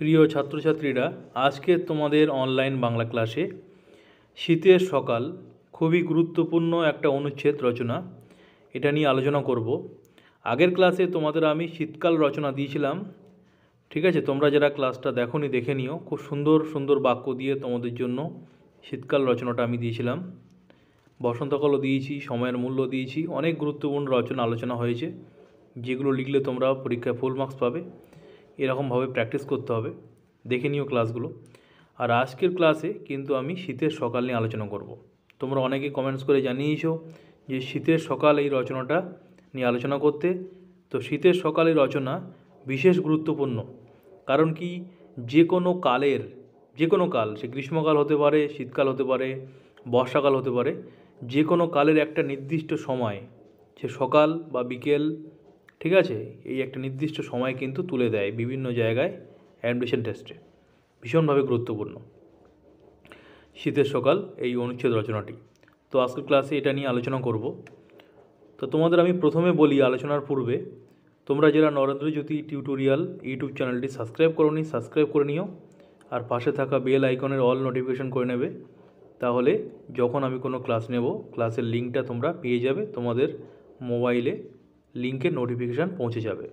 প্রিয় ছাত্রছাত্রীরা আজকে তোমাদের অনলাইন বাংলা ক্লাসে শীতের সকাল খুবই গুরুত্বপূর্ণ একটা অনুচ্ছেদ রচনা এটা নিয়ে আলোচনা করব আগের ক্লাসে তোমাদের আমি শীতকাল রচনা দিয়েছিলাম ঠিক আছে তোমরা যারা ক্লাসটা নি দেখে নিও খুব সুন্দর সুন্দর বাক্য দিয়ে তোমাদের জন্য শীতকাল রচনাটা আমি দিয়েছিলাম বসন্তকালও দিয়েছি সময়ের মূল্য দিয়েছি অনেক গুরুত্বপূর্ণ রচনা আলোচনা হয়েছে যেগুলো লিখলে তোমরা পরীক্ষায় ফুল মার্কস পাবে এরকমভাবে প্র্যাকটিস করতে হবে দেখে নিও ক্লাসগুলো আর আজকের ক্লাসে কিন্তু আমি শীতের সকাল নিয়ে আলোচনা করব। তোমরা অনেকে কমেন্টস করে জানিয়েছো যে শীতের সকাল এই রচনাটা নিয়ে আলোচনা করতে তো শীতের সকালের রচনা বিশেষ গুরুত্বপূর্ণ কারণ কি যে কোনো কালের যে কোনো কাল সে গ্রীষ্মকাল হতে পারে শীতকাল হতে পারে বর্ষাকাল হতে পারে যে কোনো কালের একটা নির্দিষ্ট সময় সে সকাল বা বিকেল ঠিক আছে এই একটা নির্দিষ্ট সময় কিন্তু তুলে দেয় বিভিন্ন জায়গায় অ্যাডমিশন টেস্টে ভীষণভাবে গুরুত্বপূর্ণ শীতের সকাল এই অনুচ্ছেদ রচনাটি তো আজকের ক্লাসে এটা নিয়ে আলোচনা করব তো তোমাদের আমি প্রথমে বলি আলোচনার পূর্বে তোমরা যারা জ্যোতি টিউটোরিয়াল ইউটিউব চ্যানেলটি সাবস্ক্রাইব করো নি সাবস্ক্রাইব করে নিও আর পাশে থাকা বেল আইকনের অল নোটিফিকেশন করে নেবে তাহলে যখন আমি কোনো ক্লাস নেব ক্লাসের লিঙ্কটা তোমরা পেয়ে যাবে তোমাদের মোবাইলে লিঙ্কের নোটিফিকেশান পৌঁছে যাবে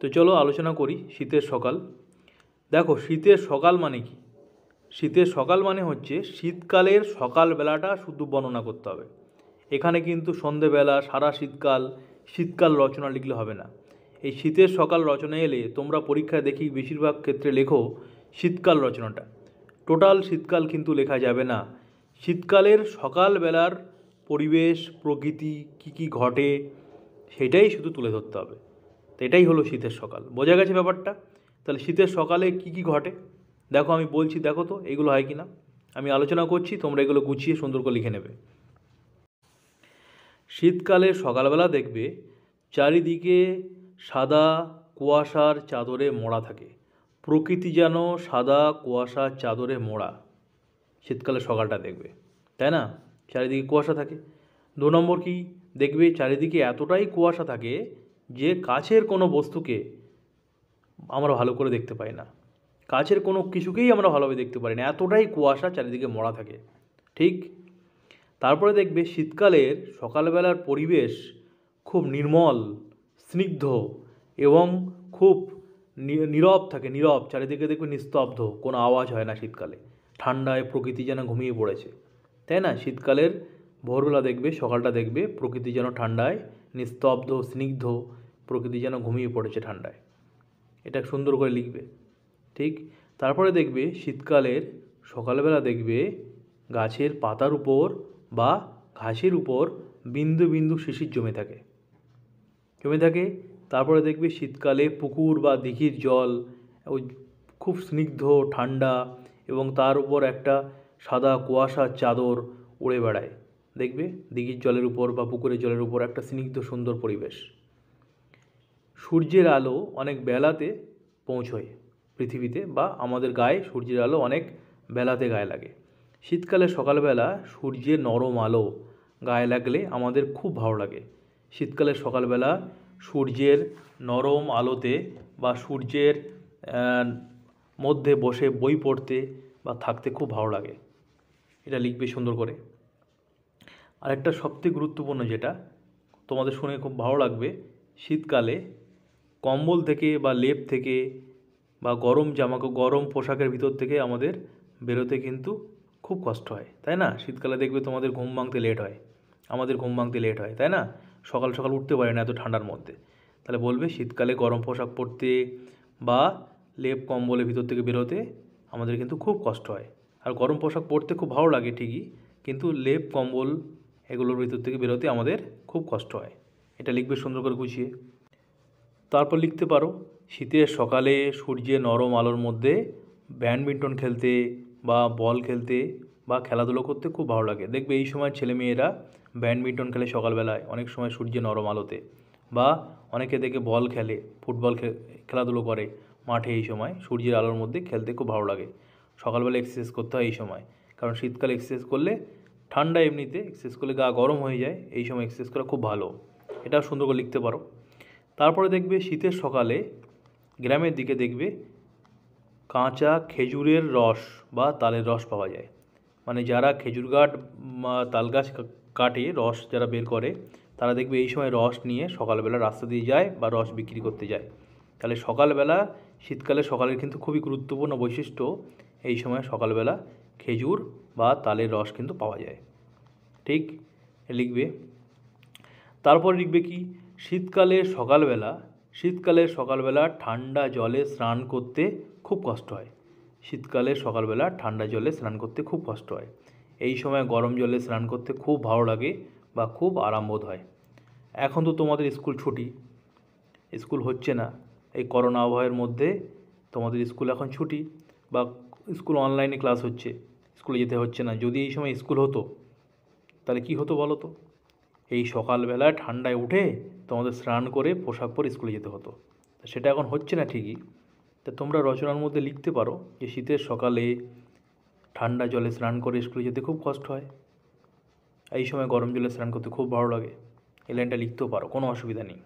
তো চলো আলোচনা করি শীতের সকাল দেখো শীতের সকাল মানে কি শীতের সকাল মানে হচ্ছে শীতকালের সকালবেলাটা শুধু বর্ণনা করতে হবে এখানে কিন্তু সন্ধেবেলা সারা শীতকাল শীতকাল রচনা লিখলে হবে না এই শীতের সকাল রচনা এলে তোমরা পরীক্ষায় দেখি বেশিরভাগ ক্ষেত্রে লেখো শীতকাল রচনাটা টোটাল শীতকাল কিন্তু লেখা যাবে না শীতকালের সকালবেলার পরিবেশ প্রকৃতি কি কি ঘটে সেটাই শুধু তুলে ধরতে হবে তো এটাই হলো শীতের সকাল বোঝা গেছে ব্যাপারটা তাহলে শীতের সকালে কি কি ঘটে দেখো আমি বলছি দেখো তো এগুলো হয় কি না আমি আলোচনা করছি তোমরা এগুলো গুছিয়ে সুন্দর করে লিখে নেবে শীতকালে সকালবেলা দেখবে চারিদিকে সাদা কুয়াশার চাদরে মোড়া থাকে প্রকৃতি যেন সাদা কুয়াশার চাদরে মোড়া শীতকালে সকালটা দেখবে তাই না চারিদিকে কুয়াশা থাকে দু নম্বর কী দেখবে চারিদিকে এতটাই কুয়াশা থাকে যে কাছের কোনো বস্তুকে আমরা ভালো করে দেখতে পাই না কাছের কোনো কিছুকেই আমরা ভালোভাবে দেখতে পারি না এতটাই কুয়াশা চারিদিকে মরা থাকে ঠিক তারপরে দেখবে শীতকালের সকালবেলার পরিবেশ খুব নির্মল স্নিগ্ধ এবং খুব নীরব থাকে নীরব চারিদিকে দেখবে নিস্তব্ধ কোনো আওয়াজ হয় না শীতকালে ঠান্ডায় প্রকৃতি যেন ঘুমিয়ে পড়েছে তাই না শীতকালের ভোরবেলা দেখবে সকালটা দেখবে প্রকৃতি যেন ঠান্ডায় নিস্তব্ধ স্নিগ্ধ প্রকৃতি যেন ঘুমিয়ে পড়েছে ঠান্ডায় এটা সুন্দর করে লিখবে ঠিক তারপরে দেখবে শীতকালের সকালবেলা দেখবে গাছের পাতার উপর বা ঘাসের উপর বিন্দু বিন্দু শিশির জমে থাকে জমে থাকে তারপরে দেখবে শীতকালে পুকুর বা দিঘির জল ওই খুব স্নিগ্ধ ঠান্ডা এবং তার উপর একটা সাদা কুয়াশার চাদর উড়ে বেড়ায় দেখবে দিঘির জলের উপর বা পুকুরের জলের উপর একটা স্নিগ্ধ সুন্দর পরিবেশ সূর্যের আলো অনেক বেলাতে পৌঁছয় পৃথিবীতে বা আমাদের গায়ে সূর্যের আলো অনেক বেলাতে গায়ে লাগে শীতকালে সকালবেলা সূর্যের নরম আলো গায়ে লাগলে আমাদের খুব ভালো লাগে শীতকালে সকালবেলা সূর্যের নরম আলোতে বা সূর্যের মধ্যে বসে বই পড়তে বা থাকতে খুব ভালো লাগে এটা লিখবে সুন্দর করে আর একটা সবথেকে গুরুত্বপূর্ণ যেটা তোমাদের শুনে খুব ভালো লাগবে শীতকালে কম্বল থেকে বা লেপ থেকে বা গরম জামা গরম পোশাকের ভিতর থেকে আমাদের বেরোতে কিন্তু খুব কষ্ট হয় তাই না শীতকালে দেখবে তোমাদের ঘুম ভাঙতে লেট হয় আমাদের ঘুম ভাঙতে লেট হয় তাই না সকাল সকাল উঠতে পারে না এত ঠান্ডার মধ্যে তাহলে বলবে শীতকালে গরম পোশাক পরতে বা লেপ কম্বলের ভিতর থেকে বেরোতে আমাদের কিন্তু খুব কষ্ট হয় আর গরম পোশাক পরতে খুব ভালো লাগে ঠিকই কিন্তু লেপ কম্বল এগুলোর ভিতর থেকে বেরোতে আমাদের খুব কষ্ট হয় এটা লিখবে সুন্দর করে গুছিয়ে তারপর লিখতে পারো শীতের সকালে সূর্যের নরম আলোর মধ্যে ব্যাডমিন্টন খেলতে বা বল খেলতে বা খেলাধুলো করতে খুব ভালো লাগে দেখবে এই সময় ছেলেমেয়েরা ব্যাডমিন্টন খেলে সকালবেলায় অনেক সময় সূর্যের নরম আলোতে বা অনেকে দেখে বল খেলে ফুটবল খেলাধুলো করে মাঠে এই সময় সূর্যের আলোর মধ্যে খেলতে খুব ভালো লাগে সকালবেলা এক্সারসাইজ করতে হয় এই সময় কারণ শীতকালে এক্সারসাইজ করলে ঠান্ডা এমনিতে এক্সেস করলে গা গরম হয়ে যায় এই সময় এক্সেস করা খুব ভালো এটা সুন্দর করে লিখতে পারো তারপরে দেখবে শীতের সকালে গ্রামের দিকে দেখবে কাঁচা খেজুরের রস বা তালের রস পাওয়া যায় মানে যারা খেজুর গাছ তাল গাছ কাটে রস যারা বের করে তারা দেখবে এই সময় রস নিয়ে সকালবেলা রাস্তা দিয়ে যায় বা রস বিক্রি করতে যায় তাহলে সকালবেলা শীতকালে সকালের কিন্তু খুবই গুরুত্বপূর্ণ বৈশিষ্ট্য এই সময় সকালবেলা খেজুর বা তালের রস কিন্তু পাওয়া যায় ঠিক লিখবে তারপর লিখবে কি শীতকালে সকালবেলা শীতকালে সকালবেলা ঠান্ডা জলে স্নান করতে খুব কষ্ট হয় শীতকালে সকালবেলা ঠান্ডা জলে স্নান করতে খুব কষ্ট হয় এই সময় গরম জলে স্নান করতে খুব ভালো লাগে বা খুব আরাম বোধ হয় এখন তো তোমাদের স্কুল ছুটি স্কুল হচ্ছে না এই করোনা আবহাওয়ার মধ্যে তোমাদের স্কুল এখন ছুটি বা স্কুল অনলাইনে ক্লাস হচ্ছে স্কুলে যেতে হচ্ছে না যদি এই সময় স্কুল হতো তাহলে কি হতো বলো তো এই সকালবেলা ঠান্ডায় উঠে তোমাদের স্নান করে পোশাক পরে স্কুলে যেতে হতো সেটা এখন হচ্ছে না ঠিকই তা তোমরা রচনার মধ্যে লিখতে পারো যে শীতের সকালে ঠান্ডা জলে স্নান করে স্কুলে যেতে খুব কষ্ট হয় এই সময় গরম জলে স্নান করতে খুব ভালো লাগে এই লাইনটা লিখতেও পারো কোনো অসুবিধা নেই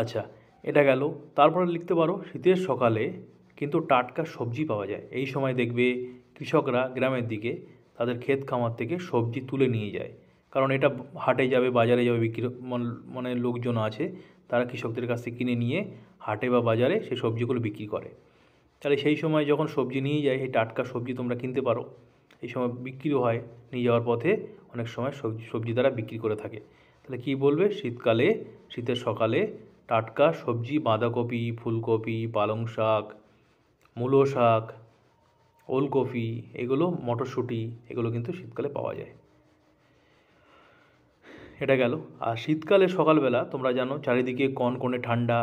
আচ্ছা এটা গেল তারপরে লিখতে পারো শীতের সকালে কিন্তু টাটকা সবজি পাওয়া যায় এই সময় দেখবে কৃষকরা গ্রামের দিকে তাদের ক্ষেত খামার থেকে সবজি তুলে নিয়ে যায় কারণ এটা হাটে যাবে বাজারে যাবে বিক্রি মানে লোকজন আছে তারা কৃষকদের কাছ থেকে কিনে নিয়ে হাটে বা বাজারে সে সবজিগুলো বিক্রি করে তাহলে সেই সময় যখন সবজি নিয়ে যায় সেই টাটকা সবজি তোমরা কিনতে পারো এই সময় বিক্রিও হয় নিয়ে যাওয়ার পথে অনেক সময় সবজি সবজি তারা বিক্রি করে থাকে তাহলে কি বলবে শীতকালে শীতের সকালে টাটকা সবজি বাঁধাকপি ফুলকপি পালং শাক মূলো শাক ওলকপি এগুলো মটরশুঁটি এগুলো কিন্তু শীতকালে পাওয়া যায় এটা গেল আর শীতকালে সকালবেলা তোমরা জানো চারিদিকে কনকনে ঠান্ডা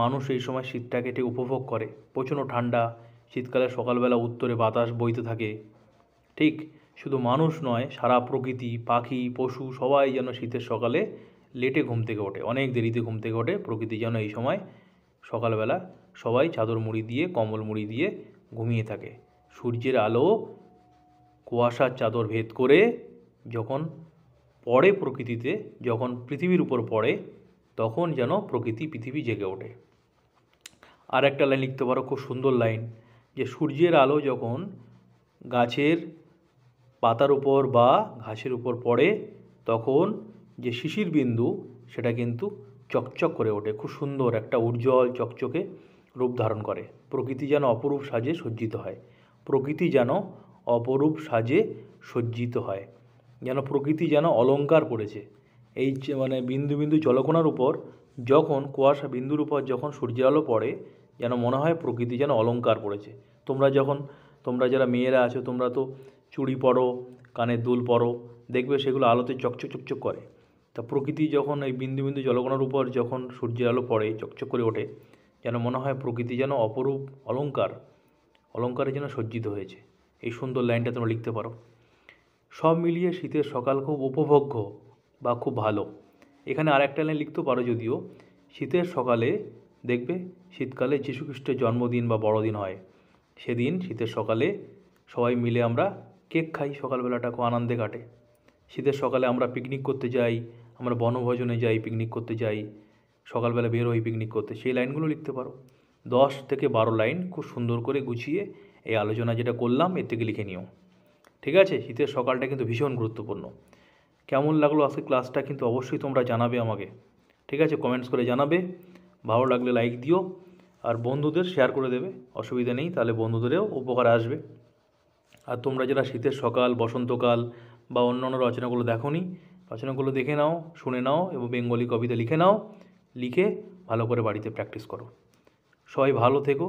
মানুষ এই সময় শীতটাকে ঠিক উপভোগ করে প্রচণ্ড ঠান্ডা শীতকালে সকালবেলা উত্তরে বাতাস বইতে থাকে ঠিক শুধু মানুষ নয় সারা প্রকৃতি পাখি পশু সবাই যেন শীতের সকালে লেটে ঘুম থেকে ওঠে অনেক দেরিতে ঘুম থেকে ওঠে প্রকৃতি যেন এই সময় সকালবেলা সবাই চাদর মুড়ি দিয়ে কম্বল মুড়ি দিয়ে ঘুমিয়ে থাকে সূর্যের আলো কুয়াশার চাদর ভেদ করে যখন পড়ে প্রকৃতিতে যখন পৃথিবীর উপর পড়ে তখন যেন প্রকৃতি পৃথিবী জেগে ওঠে আর একটা লাইন লিখতে পারো খুব সুন্দর লাইন যে সূর্যের আলো যখন গাছের পাতার উপর বা ঘাসের উপর পড়ে তখন যে শিশির বিন্দু সেটা কিন্তু চকচক করে ওঠে খুব সুন্দর একটা উজ্জ্বল চকচকে রূপ ধারণ করে প্রকৃতি যেন অপরূপ সাজে সজ্জিত হয় প্রকৃতি যেন অপরূপ সাজে সজ্জিত হয় যেন প্রকৃতি যেন অলঙ্কার পড়েছে এই মানে বিন্দু বিন্দু জলকোনার উপর যখন কুয়াশা বিন্দুর উপর যখন সূর্যের আলো পড়ে যেন মনে হয় প্রকৃতি যেন অলঙ্কার পড়েছে তোমরা যখন তোমরা যারা মেয়েরা আছো তোমরা তো চুড়ি পরো কানের দুল পরো দেখবে সেগুলো আলোতে চকচক চকচক করে তা প্রকৃতি যখন এই বিন্দু বিন্দু জলকণার উপর যখন সূর্যের আলো পড়ে চকচক করে ওঠে যেন মনে হয় প্রকৃতি যেন অপরূপ অলঙ্কার অলঙ্কারে যেন সজ্জিত হয়েছে এই সুন্দর লাইনটা তোমরা লিখতে পারো সব মিলিয়ে শীতের সকাল খুব উপভোগ্য বা খুব ভালো এখানে আর একটা লাইন লিখতে পারো যদিও শীতের সকালে দেখবে শীতকালে যীশুখ্রিস্টের জন্মদিন বা বড়দিন হয় সেদিন শীতের সকালে সবাই মিলে আমরা কেক খাই সকালবেলাটা খুব আনন্দে কাটে শীতের সকালে আমরা পিকনিক করতে যাই আমরা বনভোজনে যাই পিকনিক করতে যাই সকালবেলা বের হই পিকনিক করতে সেই লাইনগুলো লিখতে পারো দশ থেকে বারো লাইন খুব সুন্দর করে গুছিয়ে এই আলোচনা যেটা করলাম এর থেকে লিখে নিও ঠিক আছে শীতের সকালটা কিন্তু ভীষণ গুরুত্বপূর্ণ কেমন লাগলো আজকে ক্লাসটা কিন্তু অবশ্যই তোমরা জানাবে আমাকে ঠিক আছে কমেন্টস করে জানাবে ভালো লাগলে লাইক দিও আর বন্ধুদের শেয়ার করে দেবে অসুবিধা নেই তাহলে বন্ধুদেরও উপকার আসবে আর তোমরা যারা শীতের সকাল বসন্তকাল বা অন্যান্য রচনাগুলো দেখো নি রচনাগুলো দেখে নাও শুনে নাও এবং বেঙ্গলি কবিতা লিখে নাও লিখে ভালো করে বাড়িতে প্র্যাকটিস করো সবাই ভালো থেকো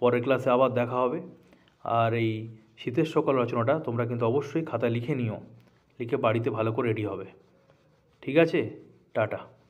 পরের ক্লাসে আবার দেখা হবে আর এই শীতের সকাল রচনাটা তোমরা কিন্তু অবশ্যই খাতায় লিখে নিও লিখে বাড়িতে ভালো করে রেডি হবে ঠিক আছে টাটা